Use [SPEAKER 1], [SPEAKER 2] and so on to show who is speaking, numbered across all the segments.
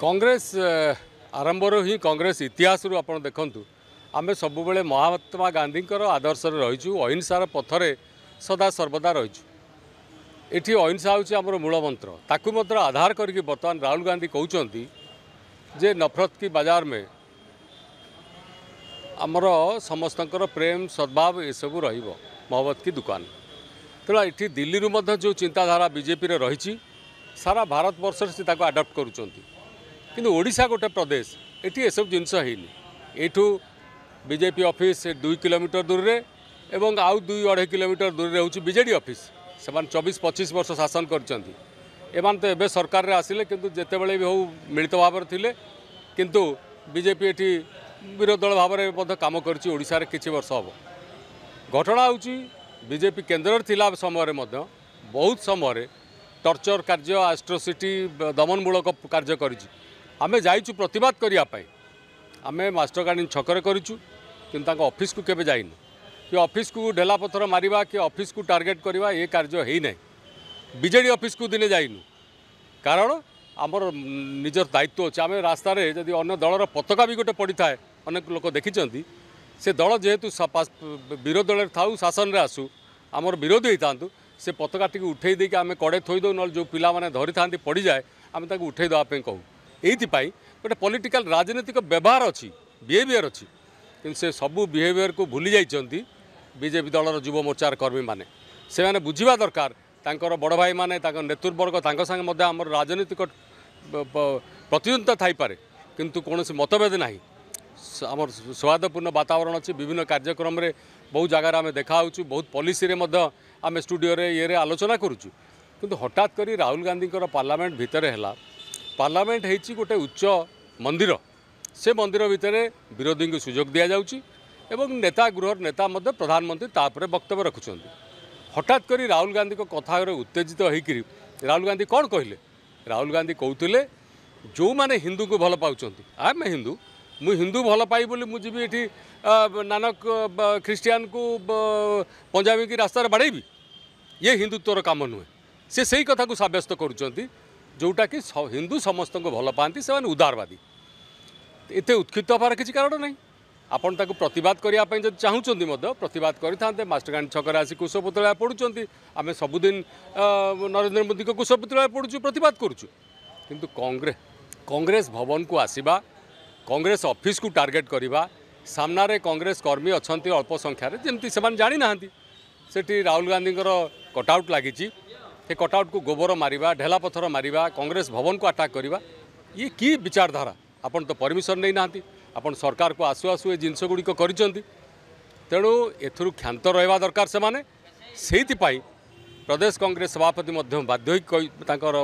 [SPEAKER 1] କଂଗ୍ରେସ ଆରମ୍ଭରୁ ହିଁ କଂଗ୍ରେସ ଇତିହାସରୁ ଆପଣ ଦେଖନ୍ତୁ ଆମେ ସବୁବେଳେ ମହାତ୍ମା ଗାନ୍ଧୀଙ୍କର ଆଦର୍ଶରେ ରହିଛୁ ଅହିଂସାର ପଥରେ ସଦା ସର୍ବଦା ରହିଛୁ ଏଠି ଅହିଂସା ହେଉଛି ଆମର ମୂଳମନ୍ତ୍ର ତାକୁ ମଧ୍ୟ ଆଧାର କରିକି ବର୍ତ୍ତମାନ ରାହୁଲ ଗାନ୍ଧୀ କହୁଛନ୍ତି ଯେ ନଫରତ କି ବଜାର ମେ ଆମର ସମସ୍ତଙ୍କର ପ୍ରେମ ସଦ୍ଭାବ ଏସବୁ ରହିବ ମହବତ କି ଦୋକାନ ତେଣୁ ଏଠି ଦିଲ୍ଲୀରୁ ମଧ୍ୟ ଯେଉଁ ଚିନ୍ତାଧାରା ବିଜେପିରେ ରହିଛି ସାରା ଭାରତବର୍ଷରେ ସେ ତାକୁ ଆଡ଼ପ୍ଟ କରୁଛନ୍ତି কিন্তু ଓଡ଼ିଶା ଗୋଟେ ପ୍ରଦେଶ ଏଠି ଏସବୁ ଜିନିଷ ହେଇନି ଏଇଠୁ ବିଜେପି ଅଫିସ୍ ଦୁଇ କିଲୋମିଟର ଦୂରରେ ଏବଂ ଆଉ ଦୁଇ ଅଢ଼େଇ କିଲୋମିଟର ଦୂରରେ ହେଉଛି ବିଜେଡ଼ି ଅଫିସ୍ ସେମାନେ ଚବିଶ ପଚିଶ ବର୍ଷ ଶାସନ କରିଛନ୍ତି ଏମାନେ ତ ଏବେ ସରକାରରେ ଆସିଲେ କିନ୍ତୁ ଯେତେବେଳେ ବି ହେଉ ମିଳିତ ଭାବରେ ଥିଲେ କିନ୍ତୁ ବିଜେପି ଏଠି ବିରୋଧୀ ଦଳ ଭାବରେ ମଧ୍ୟ କାମ କରିଛି ଓଡ଼ିଶାରେ କିଛି ବର୍ଷ ହେବ ଘଟଣା ହେଉଛି ବିଜେପି କେନ୍ଦ୍ରରେ ଥିଲା ସମୟରେ ମଧ୍ୟ ବହୁତ ସମୟରେ ଟର୍ଚର କାର୍ଯ୍ୟ ଆଷ୍ଟ୍ରୋସିଟି ଦମନମୂଳକ କାର୍ଯ୍ୟ କରିଛି ଆମେ ଯାଇଛୁ ପ୍ରତିବାଦ କରିବା ପାଇଁ ଆମେ ମାଷ୍ଟର ଗାର୍ଡେନ୍ ଛକରେ କରିଛୁ କିନ୍ତୁ ତାଙ୍କ ଅଫିସକୁ କେବେ ଯାଇନୁ କି ଅଫିସକୁ ଢେଲାପଥର ମାରିବା କି ଅଫିସକୁ ଟାର୍ଗେଟ୍ କରିବା ଏ କାର୍ଯ୍ୟ ହେଇନାହିଁ ବିଜେଡ଼ି ଅଫିସକୁ ଦିନେ ଯାଇନୁ କାରଣ ଆମର ନିଜର ଦାୟିତ୍ୱ ଅଛି ଆମେ ରାସ୍ତାରେ ଯଦି ଅନ୍ୟ ଦଳର ପତାକା ବି ଗୋଟେ ପଡ଼ିଥାଏ ଅନେକ ଲୋକ ଦେଖିଛନ୍ତି ସେ ଦଳ ଯେହେତୁ ବିରୋଧୀ ଦଳରେ ଥାଉ ଶାସନରେ ଆସୁ ଆମର ବିରୋଧୀ ହେଇଥାନ୍ତୁ ସେ ପତାକାଟିକୁ ଉଠେଇ ଦେଇକି ଆମେ କଡ଼େ ଥୋଇଦେଉ ନହେଲେ ଯେଉଁ ପିଲାମାନେ ଧରିଥାନ୍ତି ପଡ଼ିଯାଏ ଆମେ ତାକୁ ଉଠେଇ ଦେବା ପାଇଁ କହୁ এইপাই গোটে পলিটিকাল রাজনৈতিক ব্যবহার অছি বিহেভিয়ার অছি কিন্তু সে সবু বিহেভিয়ারকে ভুলি যাই বিজেপি দলর যুব মোর্চার কর্মী মানে সে বুঝবা দরকার তাঁর বড় ভাই মানে তাঁর নেতৃবর্গ তাঁর সাথে মধ্যে আমার রাজনৈতিক প্রতিদ্বন্দ্বিতা থাইপরে কিন্তু কোণী মতভেদ না আমার সৌহার্দ্যপূর্ণ বাতাবরণ অছি বিভিন্ন কার্যক্রমে বহু জায়গায় আমি দেখা হচ্ছু বহু পলিসি আমি স্টুডিওরে ইয়ে আলোচনা করুছু কিন্তু হঠাৎ করে রাহুল গান্ধীকর পার্লামেন্ট ভিতরে হলা ପାର୍ଲାମେଣ୍ଟ ହେଇଛି ଗୋଟେ ଉଚ୍ଚ ମନ୍ଦିର ସେ ମନ୍ଦିର ଭିତରେ ବିରୋଧୀଙ୍କୁ ସୁଯୋଗ ଦିଆଯାଉଛି ଏବଂ ନେତା ଗୃହର ନେତା ମଧ୍ୟ ପ୍ରଧାନମନ୍ତ୍ରୀ ତା ଉପରେ ବକ୍ତବ୍ୟ ରଖୁଛନ୍ତି ହଠାତ୍ କରି ରାହୁଲ ଗାନ୍ଧୀଙ୍କ କଥାରେ ଉତ୍ତେଜିତ ହୋଇକରି ରାହୁଲ ଗାନ୍ଧୀ କ'ଣ କହିଲେ ରାହୁଲ ଗାନ୍ଧୀ କହୁଥିଲେ ଯେଉଁମାନେ ହିନ୍ଦୁଙ୍କୁ ଭଲ ପାଉଛନ୍ତି ଆମେ ହିନ୍ଦୁ ମୁଁ ହିନ୍ଦୁ ଭଲ ପାଇ ବୋଲି ମୁଁ ଯିବି ଏଠି ନାନକ ଖ୍ରୀଷ୍ଟିଆନକୁ ପଞ୍ଜାବୀକି ରାସ୍ତାରେ ବାଡ଼େଇବି ଇଏ ହିନ୍ଦୁତ୍ୱର କାମ ନୁହେଁ ସେ ସେଇ କଥାକୁ ସାବ୍ୟସ୍ତ କରୁଛନ୍ତି ଯେଉଁଟାକି ହିନ୍ଦୁ ସମସ୍ତଙ୍କୁ ଭଲ ପାଆନ୍ତି ସେମାନେ ଉଦାରବାଦୀ ଏତେ ଉତ୍କ୍ଷିପ୍ତ ହେବାର କିଛି କାରଣ ନାହିଁ ଆପଣ ତାକୁ ପ୍ରତିବାଦ କରିବା ପାଇଁ ଯଦି ଚାହୁଁଛନ୍ତି ମଧ୍ୟ ପ୍ରତିବାଦ କରିଥାନ୍ତେ ମାଷ୍ଟରକାଣ୍ଡ ଛକରେ ଆସି କୁଶପୁତଳା ପଡ଼ୁଛନ୍ତି ଆମେ ସବୁଦିନ ନରେନ୍ଦ୍ର ମୋଦିଙ୍କ କୁଶପୁତଳା ପଡ଼ୁଛୁ ପ୍ରତିବାଦ କରୁଛୁ କିନ୍ତୁ କଂଗ୍ରେସ କଂଗ୍ରେସ ଭବନକୁ ଆସିବା କଂଗ୍ରେସ ଅଫିସକୁ ଟାର୍ଗେଟ୍ କରିବା ସାମ୍ନାରେ କଂଗ୍ରେସ କର୍ମୀ ଅଛନ୍ତି ଅଳ୍ପ ସଂଖ୍ୟାରେ ଯେମିତି ସେମାନେ ଜାଣିନାହାନ୍ତି ସେଠି ରାହୁଲ ଗାନ୍ଧୀଙ୍କର କଟ୍ଆଉଟ୍ ଲାଗିଛି ସେ କଟଆଉଟ୍କୁ ଗୋବର ମାରିବା ଢେଲା ପଥର ମାରିବା କଂଗ୍ରେସ ଭବନକୁ ଆଟାକ୍ କରିବା ଇଏ କି ବିଚାରଧାରା ଆପଣ ତ ପରମିସନ୍ ନେଇନାହାନ୍ତି ଆପଣ ସରକାରକୁ ଆସୁ ଆସୁ ଏ ଜିନିଷ ଗୁଡ଼ିକ କରିଛନ୍ତି ତେଣୁ ଏଥିରୁ କ୍ଷାନ୍ତ ରହିବା ଦରକାର ସେମାନେ ସେଇଥିପାଇଁ ପ୍ରଦେଶ କଂଗ୍ରେସ ସଭାପତି ମଧ୍ୟ ବାଧ୍ୟ ହୋଇ କହି ତାଙ୍କର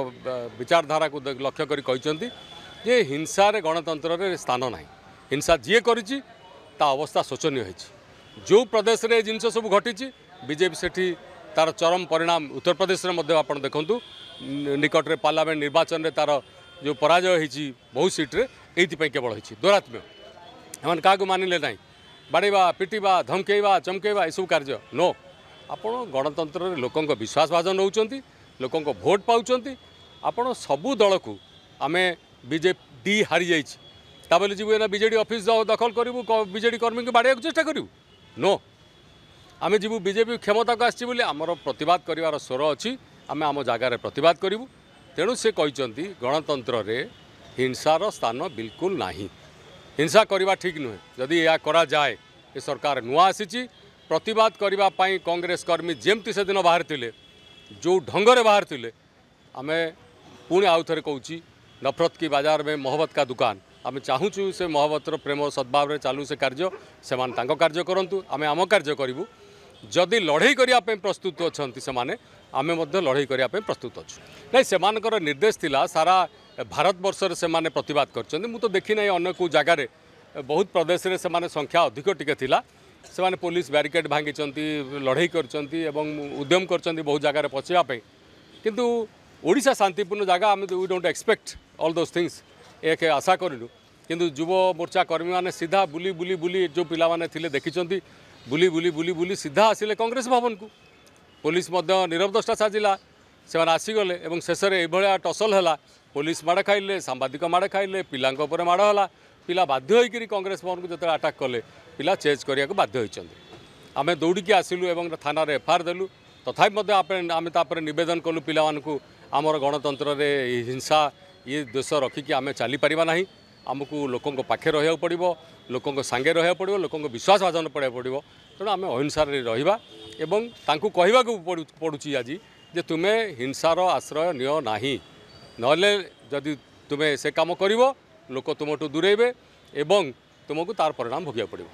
[SPEAKER 1] ବିଚାରଧାରାକୁ ଲକ୍ଷ୍ୟ କରି କହିଛନ୍ତି ଯେ ହିଂସାରେ ଗଣତନ୍ତ୍ରରେ ସ୍ଥାନ ନାହିଁ ହିଂସା ଯିଏ କରିଛି ତା ଅବସ୍ଥା ଶୋଚନୀୟ ହୋଇଛି ଯେଉଁ ପ୍ରଦେଶରେ ଏ ଜିନିଷ ସବୁ ଘଟିଛି ବିଜେପି ସେଠି তার চরম পরিণাম উত্তরপ্রদেশে আপনার দেখুন নিকটরে পার্লামেন্ট নির্বাচনের তার যে পরাজয় হয়েছি বহু সিট্রে এইপাই কেবল হয়েছি দৌরাত্ম্য এমন কাহু মানিলে না বাড়া পিটিবা ধমকেবা চমকেবা এসব কার্য নো ଆପଣ ଗଣତନ୍ତ୍ରରେ ଲୋକଙ୍କ ବିଶ୍ୱାସଭାଜନ ନେଉଛନ୍ତି ଲୋକଙ୍କ ଭୋଟ୍ ପାଉଛନ୍ତି ଆପଣ ସବୁ ଦଳକୁ ଆମେ ବିଜେପି ହାରିଯାଇଛି ତା ବୋଲି ଯିବୁ ଏଇନା ବିଜେଡ଼ି ଅଫିସ୍ ଦଖଲ କରିବୁ ବିଜେଡ଼ି କର୍ମୀଙ୍କୁ ବାଡ଼େଇବାକୁ ଚେଷ୍ଟା କରିବୁ ନୋ आमी जेबु बीजेपी क्षमता আছে বলি আমাৰ প্রতিবাদ কৰিবৰ সোৰ আছে আমি আমো জাগাৰে প্রতিবাদ কৰিব তেঁনু সে কৈচন্তি গণতন্ত্ৰৰে হিংসাৰ স্থান একদম নাই হিংসা কৰিব ঠিক নহয় যদি ইয়া কৰা যায় এ সরকার নুৱা আছে চি প্রতিবাদ কৰিব পাই কংগ্ৰেছ কৰ্মী Jemti সে দিনা বাহৰ তিলে যো ঢংৰে বাহৰ তিলে আমি পূৰ্ণ আউতৰ কৈছি নফৰত কি বাজার মে মহব্বত কা দোকান আমি চাওচু সে মহব্বতৰ প্ৰেম আৰু সদভাবৰে চালু সে কাৰ্য সেমান তং কাৰ্য কৰন্তু আমি আমো কাৰ্য কৰিবু ଯଦି ଲଢ଼େଇ କରିବା ପାଇଁ ପ୍ରସ୍ତୁତ ଅଛନ୍ତି ସେମାନେ ଆମେ ମଧ୍ୟ ଲଢ଼େଇ କରିବା ପାଇଁ ପ୍ରସ୍ତୁତ ଅଛୁ ନାଇଁ ସେମାନଙ୍କର ନିର୍ଦ୍ଦେଶ ଥିଲା ସାରା ଭାରତବର୍ଷରେ ସେମାନେ ପ୍ରତିବାଦ କରିଛନ୍ତି ମୁଁ ତ ଦେଖିନାହିଁ ଅନ୍ୟ କେଉଁ ଜାଗାରେ ବହୁତ ପ୍ରଦେଶରେ ସେମାନେ ସଂଖ୍ୟା ଅଧିକ ଟିକେ ଥିଲା ସେମାନେ ପୋଲିସ ବ୍ୟାରିକେଡ଼ ଭାଙ୍ଗିଛନ୍ତି ଲଢ଼େଇ କରିଛନ୍ତି ଏବଂ ଉଦ୍ୟମ କରିଛନ୍ତି ବହୁତ ଜାଗାରେ ପଶିବା ପାଇଁ କିନ୍ତୁ ଓଡ଼ିଶା ଶାନ୍ତିପୂର୍ଣ୍ଣ ଜାଗା ଆମେ we don't expect all those things ଏକ ଆଶା କରିନୁ କିନ୍ତୁ ଯୁବ ମୋର୍ଚ୍ଚା କର୍ମୀମାନେ ସିଧା ବୁଲି ବୁଲି ବୁଲି ଯେଉଁ ପିଲାମାନେ ଥିଲେ ଦେଖିଛନ୍ତି ବୁଲି ବୁଲି ବୁଲି ବୁଲି ସିଧା ଆସିଲେ କଂଗ୍ରେସ ଭବନକୁ ପୋଲିସ ମଧ୍ୟ ନିରବ ଦଷ୍ଟା ସାଜିଲା ସେମାନେ ଆସିଗଲେ ଏବଂ ଶେଷରେ ଏଭଳିଆ ଟସଲ ହେଲା ପୋଲିସ ମାଡ଼ ଖାଇଲେ ସାମ୍ବାଦିକ ମାଡ଼ ଖାଇଲେ ପିଲାଙ୍କ ଉପରେ ମାଡ଼ ହେଲା ପିଲା ବାଧ୍ୟ ହୋଇକରି କଂଗ୍ରେସ ଭବନକୁ ଯେତେବେଳେ ଆଟାକ୍ କଲେ ପିଲା ଚେଞ୍ଜ କରିବାକୁ ବାଧ୍ୟ ହୋଇଛନ୍ତି ଆମେ ଦୌଡ଼ିକି ଆସିଲୁ ଏବଂ ଥାନାରେ ଏଫଆଇଆର୍ ଦେଲୁ ତଥାପି ମଧ୍ୟ ଆମେ ତାପରେ ନିବେଦନ କଲୁ ପିଲାମାନଙ୍କୁ ଆମର ଗଣତନ୍ତ୍ରରେ ହିଂସା ଇଏ ଦୋଷ ରଖିକି ଆମେ ଚାଲିପାରିବା ନାହିଁ ଆମକୁ ଲୋକଙ୍କ ପାଖରେ ରହିବାକୁ ପଡ଼ିବ ଲୋକଙ୍କ ସାଙ୍ଗେ ରହିବାକୁ ପଡ଼ିବ ଲୋକଙ୍କ ବିଶ୍ୱାସ ଭାଜନ ପଡ଼ିବାକୁ ପଡ଼ିବ ତେଣୁ ଆମେ ଅହିଂସାରେ ରହିବା ଏବଂ ତାଙ୍କୁ କହିବାକୁ ପଡ଼ୁଛି ଆଜି ଯେ ତୁମେ ହିଂସାର ଆଶ୍ରୟ ନିଅ ନାହିଁ ନହେଲେ ଯଦି ତୁମେ ସେ କାମ କରିବ ଲୋକ ତୁମଠୁ ଦୂରେଇବେ ଏବଂ ତୁମକୁ ତାର ପରିଣାମ ଭୋଗିବାକୁ ପଡ଼ିବ